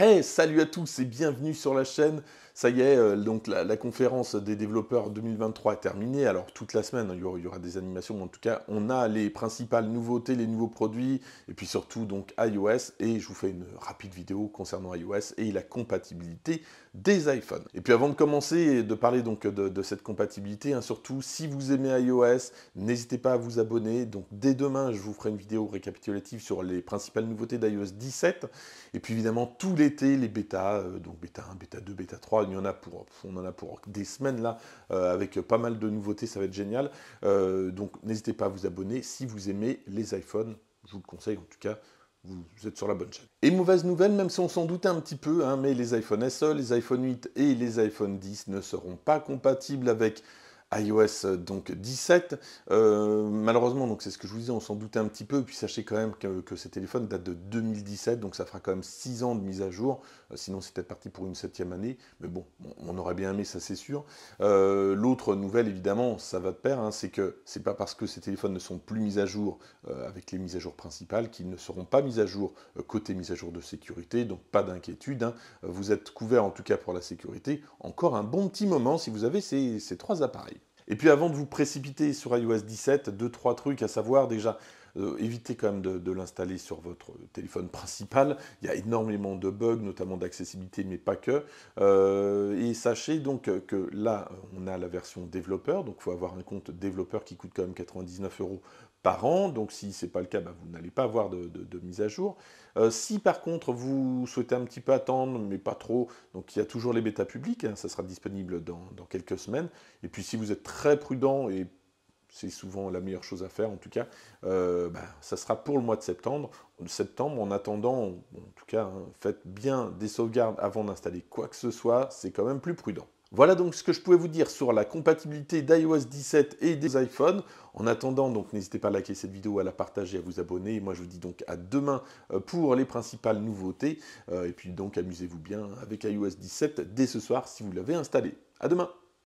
Hey, salut à tous et bienvenue sur la chaîne. Ça y est, euh, donc la, conférence des développeurs 2023 est terminée. Alors toute la semaine, il y, aura, des animations, en tout cas, on a les principales nouveautés, les nouveaux produits, et puis surtout donc iOS. Et je vous fais une rapide vidéo concernant iOS et la compatibilité des iPhones. Et puis avant de commencer et de parler donc de, cette compatibilité, hein, surtout si vous aimez iOS, n'hésitez pas à vous abonner. Donc dès demain, je vous ferai une vidéo récapitulative sur les principales nouveautés d'iOS 17. Et puis évidemment tout l'été, les bêtas, euh, donc bêta 1, bêta 2, bêta 3 en a pour, on en a pour des semaines là, euh, avec pas mal de nouveautés, ça va être génial. Euh, donc n'hésitez pas à vous abonner si vous aimez les iPhones, je vous le conseille en tout cas. Vous êtes sur la bonne chaîne. Et mauvaise nouvelle, même si on s'en doutait un petit peu, hein, mais les iPhone SE, les iPhone 8 et les iPhone 10 ne seront pas compatibles avec iOS euh, donc 17. Euh, malheureusement, donc c'est ce que je vous disais, on s'en doutait un petit peu. Puis sachez quand même que, ces téléphones datent de 2017, donc ça fera quand même 6 ans de mise à jour. Euh, sinon, c'était parti pour une septième année. Mais bon, on, aurait bien aimé, ça c'est sûr. L'autre nouvelle, évidemment, ça va de pair, hein, c'est que c'est pas parce que ces téléphones ne sont plus mis à jour avec les mises à jour principales qu'ils ne seront pas mis à jour côté mise à jour de sécurité. Donc pas d'inquiétude. Hein. Vous êtes couvert en tout cas pour la sécurité. Encore un bon petit moment si vous avez ces, ces trois appareils. Et puis avant de vous précipiter sur iOS 17, deux, trois trucs à savoir déjà. Euh, évitez quand même de, l'installer sur votre téléphone principal. Il y a énormément de bugs, notamment d'accessibilité, mais pas que. Euh, et sachez donc que là, on a la version développeur, donc il faut avoir un compte développeur qui coûte quand même 99 euros par an. Donc si ce n'est pas le cas, bah, vous n'allez pas avoir de, mise à jour. Euh, si par contre vous souhaitez un petit peu attendre, mais pas trop, donc il y a toujours les bêta publics, hein, ça sera disponible dans, dans quelques semaines. Et puis si vous êtes très prudent et c'est souvent la meilleure chose à faire. En tout cas, euh, bah, ça sera pour le mois de septembre. Septembre, en attendant, en tout cas, hein, faites bien des sauvegardes avant d'installer quoi que ce soit. C'est quand même plus prudent. Voilà donc ce que je pouvais vous dire sur la compatibilité d'iOS 17 et des iPhones. En attendant, donc n'hésitez pas à liker cette vidéo, à la partager, à vous abonner. moi, je vous dis donc à demain euh, pour les principales nouveautés. Euh, et puis donc, amusez-vous bien avec iOS 17 dès ce soir si vous l'avez installé. À demain